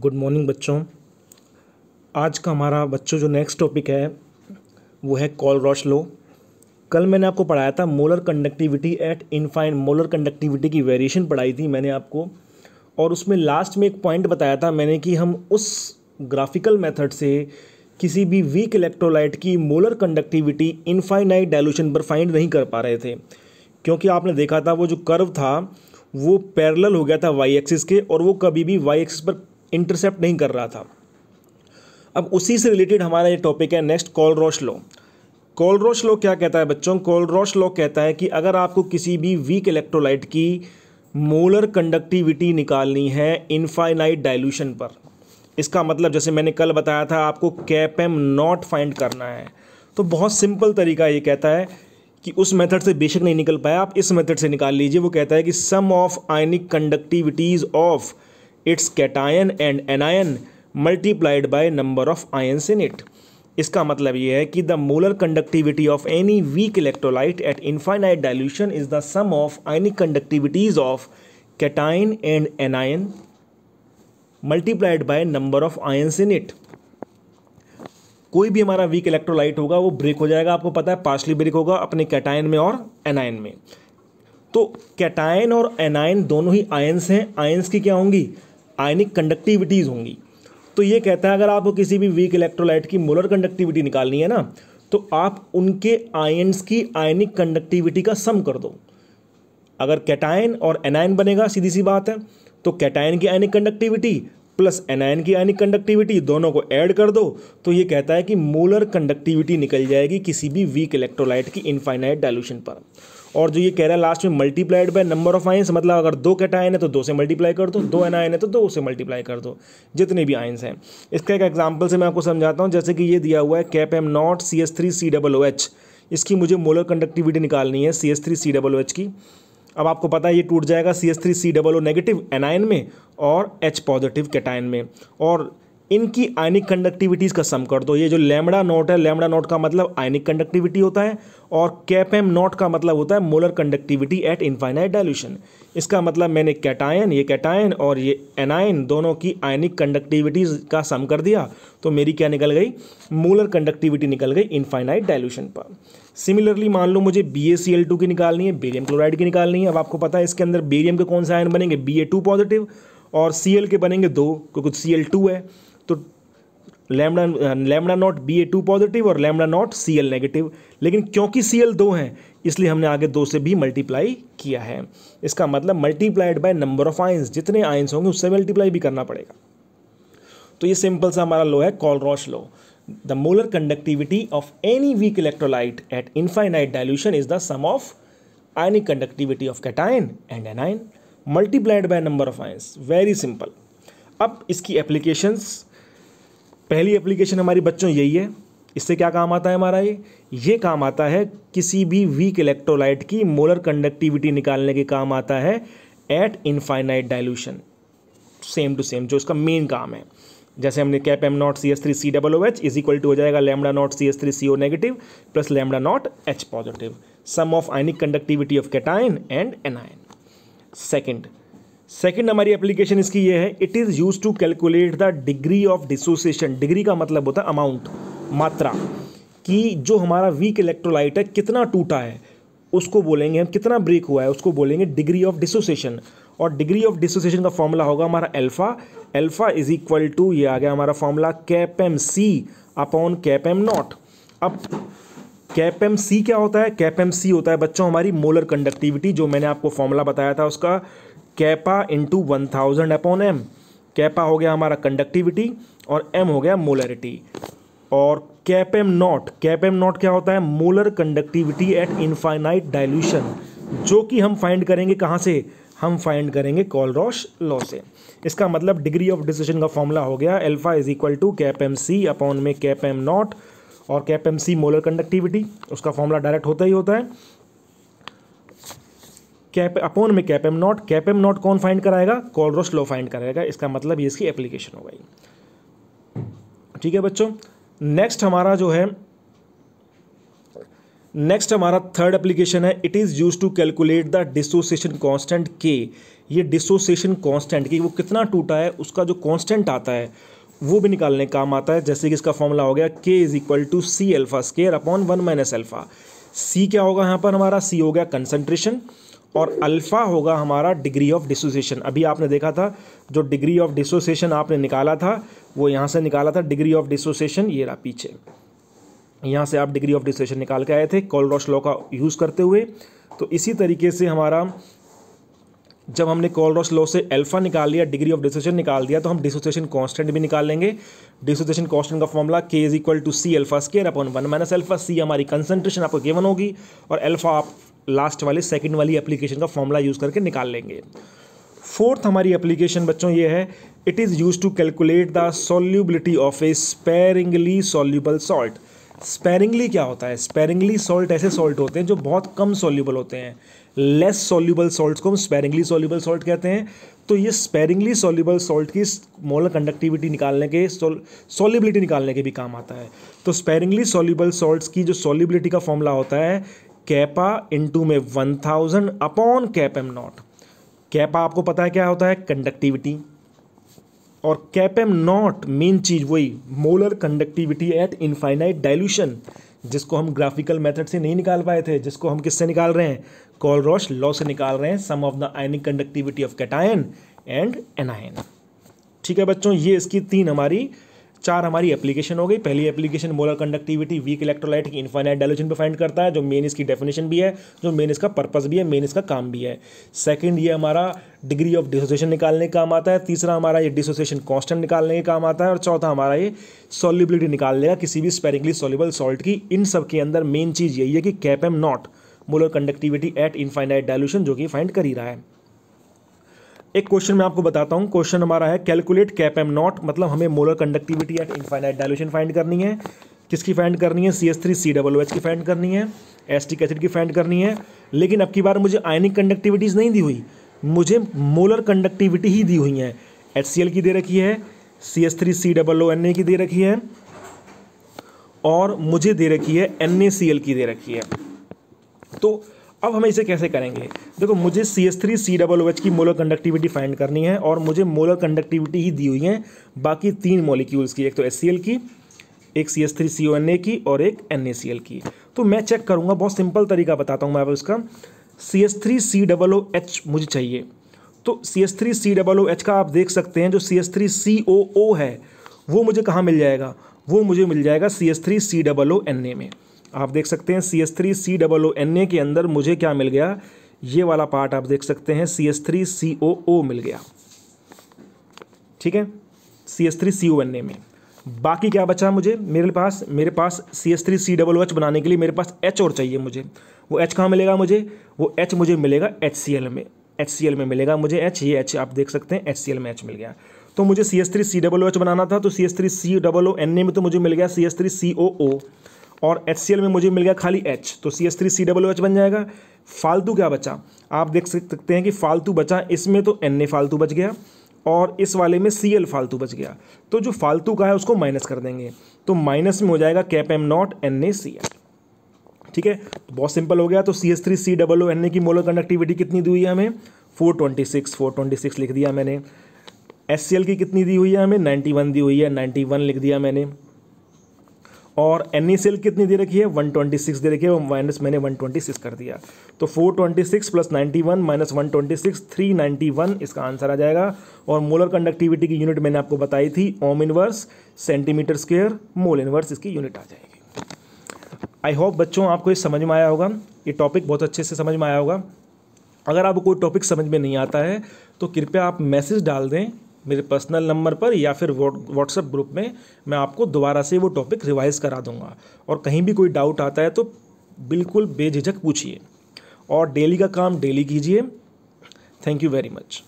good morning बच्चों आज का हमारा बच्चों जो नेक्स्ट टॉपिक है वो है कॉल रॉश लो कल मैंने आपको पढ़ाया था molar conductivity at infinite molar conductivity की वेरिएशन पढ़ाई थी मैंने आपको और उसमें लास्ट में एक पॉइंट बताया था मैंने कि हम उस ग्राफिकल मेथड से किसी भी वीक इलेक्ट्रोलाइट की मोलर कंडक्टिविटी इनफाइनाइट डायलूशन पर फाइंड नहीं कर पा रहे थे क्योंकि आपने देखा था वो जो कर्व था वो पैरेलल हो गया था वाई एक्सिस के और वो कभी भी वाई एक्सिस पर इंटरसेप्ट नहीं कर रहा था अब उसी से रिलेटेड हमारा ये टॉपिक है next Kohlrausch law Kohlrausch क्या कहता है बच्चों कॉल रोश लॉ कहता है कि अगर आपको किसी भी वीक इलेक्ट्रोलाइट की मोलर कंडक्टिविटी निकालनी है इनफाइनाइट डाइल्यूशन पर इसका मतलब जैसे मैंने कल बताया था आपको कैप एम नॉट फाइंड करना है तो बहुत सिंपल तरीका ये कहता है कि उस मेथड से बेशक नहीं निकल पाया आप इस मेथड से निकाल लीजिए वो कहता है कि sum of ionic conductivities of its cation and anion multiplied by number of ions in it इसका मतलब ये है कि the molar conductivity of any weak electrolyte at infinite dilution is the sum of ionic conductivities of cation and anion multiplied by number of ions in it कोई भी हमारा weak electrolyte होगा वो ब्रेक हो जाएगा आपको पता है पार्शली ब्रेक होगा अपने कैटाइन में और एनायन में तो कैटायन और एनायन दोनों ही आयन्स हैं आयन्स की क्या होंगी आयनिक कंडक्टिविटीज़ होंगी तो ये कहता है अगर आपको किसी भी वीक इलेक्ट्रोलाइट की मोलर कंडक्टिविटी निकालनी है ना तो आप उनके आयन्स की आयनिक कंडक्टिविटी का सम कर दो अगर कैटायन और एनायन बनेगा सीधी सी बात है तो कैटायन की आयनिक कंडक्टिविटी प्लस एनायन की आयनिक कंडक्टिविटी दोनों को ऐड कर दो तो ये कहता है कि मोलर कंडक्टिविटी निकल जाएगी किसी भी वीक इलेक्ट्रोलाइट की इनफाइनाइट डायलूशन पर और जो ये कह रहा है लास्ट में multiplied by number of ions मतलब अगर दो कैटाइन है तो दो से मल्टीप्लाई कर दो दो आयन है तो दो से मल्टीप्लाई कर दो जितने भी आइंस हैं इसका एक एग्जाम्पल से मैं आपको समझाता हूँ जैसे कि ये दिया हुआ है cap M naught C S three C double O H इसकी मुझे मोलर कंडक्टिविटी निकालनी है C S three C double O H की अब आपको पता है ये टूट जाएगा C S three C double O negative ion में और एच पॉजिटिव कैटाइन में और इनकी आयनिक कंडक्टिविटीज़ का सम कर दो ये जो लेमड़ा नोट है लेमड़ा नोट का मतलब आयनिक कंडक्टिविटी होता है और कैपेम नोट का मतलब होता है molar conductivity at infinite dilution इसका मतलब मैंने कैटायन ये कैटायन और ये एनायन दोनों की आयनिक कंडक्टिविटीज़ का सम कर दिया तो मेरी क्या निकल गई मोलर कंडक्टिविटी निकल गई इनफाइनाइट डाइल्यूशन पर सिमिलरली मान लो मुझे बी की निकालनी है बेरियम क्लोराइड की निकालनी है अब आपको पता है इसके अंदर बेरियम के कौन से आयन बनेंगे बी पॉजिटिव और सी के बनेंगे दो क्योंकि सी है तो lambda lambda naught B A two positive और lambda naught C L negative लेकिन क्योंकि सी एल दो हैं इसलिए हमने आगे दो से भी मल्टीप्लाई किया है इसका मतलब multiplied by number of ions जितने आइंस होंगे उससे मल्टीप्लाई भी करना पड़ेगा तो ये सिंपल सा हमारा लो है Kohlrausch law the molar conductivity of any weak electrolyte at infinite dilution is the sum of ionic conductivity of cation and anion multiplied by number of ions very simple अब इसकी applications पहली application हमारी बच्चों यही है इससे क्या काम आता है हमारा ये ये काम आता है किसी भी वीक इलेक्ट्रोलाइट की मोलर कंडक्टिविटी निकालने के काम आता है at infinite dilution same to same जो इसका मेन काम है जैसे हमने cap M naught C S three C double O H is equal to हो जाएगा lambda naught C S three C O negative plus lambda naught H positive sum of ionic conductivity of cation and anion second second हमारी application इसकी ये है it is use to calculate the degree of dissociation degree का मतलब होता है amount मात्रा कि जो हमारा वीक इलेक्ट्रोलाइट है कितना टूटा है उसको बोलेंगे हम कितना ब्रेक हुआ है उसको बोलेंगे डिग्री ऑफ डिसोसिएशन और डिग्री ऑफ डिसोसिएशन का फॉर्मूला होगा हमारा alpha alpha is equal to ये आ गया हमारा formula cap M C upon cap M naught अब कैप एम सी क्या होता है कैप एम सी होता है बच्चों हमारी मोलर कंडक्टिविटी जो मैंने आपको फॉर्मूला बताया था उसका kappa into one thousand upon M kappa हो गया हमारा कंडक्टिविटी और एम हो गया मोलरिटी और cap M naught cap M naught क्या होता है molar conductivity at infinite dilution जो कि हम फाइंड करेंगे कहाँ से हम फाइंड करेंगे कॉलरॉश लॉ से इसका मतलब डिग्री ऑफ डिसीजन का फॉर्मूला हो गया alpha is equal to cap M C upon में कैप एम नॉट और cap M C molar conductivity उसका फॉर्मूला डायरेक्ट होता ही होता है कैप अपोन में cap M naught cap M naught कौन फाइंड कराएगा कॉलरोस लो फाइंड कराएगा इसका मतलब ये इसकी एप्लीकेशन हो गई ठीक है बच्चों नेक्स्ट हमारा जो है नेक्स्ट हमारा थर्ड एप्लीकेशन है it is use to calculate the dissociation constant के ये डिसोसिएशन कांस्टेंट की वो कितना टूटा है उसका जो कांस्टेंट आता है वो भी निकालने काम आता है जैसे कि इसका फॉर्मूला हो गया K is equal to C alpha square upon one minus alpha C क्या होगा यहाँ पर हमारा सी हो गया कंसनट्रेशन और अल्फ़ा होगा हमारा डिग्री ऑफ डिसोसिएशन अभी आपने देखा था जो डिग्री ऑफ डिसोसिएशन आपने निकाला था वो यहाँ से निकाला था डिग्री ऑफ डिसोसिएशन ये रहा पीछे यहाँ से आप डिग्री ऑफ डिसोसिएशन निकाल के आए थे कॉलरॉश लॉ का यूज़ करते हुए तो इसी तरीके से हमारा जब हमने कॉलरॉस लॉ से अल्फा निकाल लिया डिग्री ऑफ डिसोसिएशन निकाल दिया तो हम डिसोसिएशन कांस्टेंट भी निकाल लेंगे डिसोसिएशन कांस्टेंट का formula K is equal to C alpha square upon one minus alpha C हमारी कंसंट्रेशन आपको गिवन होगी और अल्फा आप लास्ट वाले सेकंड वाली एप्लीकेशन का फॉर्मूला यूज़ करके निकाल लेंगे फोर्थ हमारी एप्लीकेशन बच्चों ये है it is use to calculate the solubility of a sparingly soluble salt sparingly क्या होता है स्पेरिंगली सॉल्ट ऐसे सॉल्ट होते हैं जो बहुत कम सॉल्यूबल होते हैं लेस सॉल्यूबल सॉल्ट को हम स्पेरिंगली सॉल्यूबल सॉल्ट कहते हैं तो ये स्पेरिंगली सॉल्यूबल सॉल्ट की मोलर कंडक्टिविटी निकालने के सॉल्यूबिलिटी निकालने के भी काम आता है तो स्पेरिंगली सॉल्यूबल सॉल्ट्स की जो सॉल्यूबिलिटी का फॉर्मूला होता है कैपा इंटू में one thousand upon cap M naught kappa आपको पता है क्या होता है कंडक्टिविटी और कैप एम नॉट मेन चीज़ वही molar conductivity at infinite dilution जिसको हम ग्राफिकल मेथड से नहीं निकाल पाए थे जिसको हम किससे निकाल रहे हैं कॉल रॉश लॉ से निकाल रहे हैं sum of the ionic conductivity of cation and anion ठीक है बच्चों ये इसकी तीन हमारी चार हमारी एप्लीकेशन हो गई पहली application molar conductivity weak electrolyte की इन्फाइनाइट डायलूशन पर फाइंड करता है जो मेन इसकी डेफिनेशन भी है जो मेन इसका पर्पज भी है मेन इसका काम भी है सेकेंड ये हमारा डिग्री ऑफ डिसोसिएशन निकालने का काम आता है तीसरा हमारा ये डिसोसिएशन कॉन्स्टेंट निकालने का काम आता है और चौथा हमारा ये सॉलिबिलिटी निकाल लेगा किसी भी स्पेरिकली सॉलिबल सॉल्ट की इन सब के अंदर मेन चीज़ यही है कि cap M naught molar conductivity at infinite dilution जो कि फाइंड कर ही रहा है एक क्वेश्चन मैं आपको बताता हूँ क्वेश्चन हमारा है कैलकुलेट कैप एम नॉट मतलब हमें molar conductivity at infinite dilution find करनी है किसकी फाइंड करनी है C S three C W H की फाइंड करनी है एस्टिक एसिड की फाइंड करनी है लेकिन अब की बार मुझे आयनिक कंडक्टिविटीज़ नहीं दी हुई मुझे मोलर कंडक्टिविटी ही दी हुई है एच सी एल की दे रखी है C S three C W N A की दे रखी है और मुझे दे रखी है एन ए सी एल की दे रखी है तो अब हम इसे कैसे करेंगे देखो मुझे C S three C double O H की मोलर कंडक्टिविटी फाइंड करनी है और मुझे मोलर कंडक्टिविटी ही दी हुई है बाकी तीन मोलिक्यूल्स की एक तो एस सी एल की एक C S three C O N A की और एक एन ए सी एल की तो मैं चेक करूँगा बहुत सिंपल तरीका बताता हूँ मैं आप उसका C S three C double O H मुझे चाहिए तो C S three C double O H का आप देख सकते हैं जो सी एस थ्री सी ओ ओ है वो मुझे कहाँ मिल जाएगा वो मुझे मिल जाएगा C S three C double O N A में आप देख सकते हैं C S three C double O N A के अंदर मुझे क्या मिल गया ये वाला पार्ट आप देख सकते हैं सी एस थ्री सी ओ ओ मिल गया ठीक है C S three C O N A में बाकी क्या बचा मुझे मेरे पास मेरे पास C S three C double H बनाने के लिए मेरे पास एच और चाहिए मुझे वो एच कहाँ मिलेगा मुझे वो एच मुझे मिलेगा एच सी एल में एच सी एल में मिलेगा मुझे एच ये एच आप देख सकते हैं एच सी एल में एच मिल गया तो मुझे C S three C double H बनाना था तो C S three C double O N A में तो मुझे मिल गया सी एस थ्री सी ओ ओ और एच में मुझे मिल गया खाली एच तो C S three C W H बन जाएगा फालतू क्या बचा आप देख सकते हैं कि फालतू बचा इसमें तो एन ए फालतू बच गया और इस वाले में सी एल फालतू बच गया तो जो फालतू का है उसको माइनस कर देंगे तो माइनस में हो जाएगा cap M naught N A C L ठीक है तो बहुत सिंपल हो गया तो C S three C W N A की मोलर कंडक्टिविटी कितनी दी हुई है हमें four twenty six four twenty six लिख दिया मैंने एस सी एल की कितनी दी हुई है हमें नाइन्टी वन दी हुई है नाइन्टी वन लिख दिया मैंने और एनी सेल e कितनी दे रखी है 126 दे रखी है माइनस मैंने 126 कर दिया तो 426 plus one minus ninety one इसका आंसर आ जाएगा और मोलर कंडक्टिविटी की यूनिट मैंने आपको बताई थी ohm inverse centimetre square mole inverse इसकी यूनिट आ जाएगी आई होप बच्चों आपको ये समझ में आया होगा ये टॉपिक बहुत अच्छे से समझ में आया होगा अगर आपको कोई टॉपिक समझ में नहीं आता है तो कृपया आप मैसेज डाल दें मेरे पर्सनल नंबर पर या फिर व्हाट्सएप ग्रुप में मैं आपको दोबारा से वो टॉपिक रिवाइज़ करा दूंगा और कहीं भी कोई डाउट आता है तो बिल्कुल बेझिझक पूछिए और डेली का काम डेली कीजिए थैंक यू वेरी मच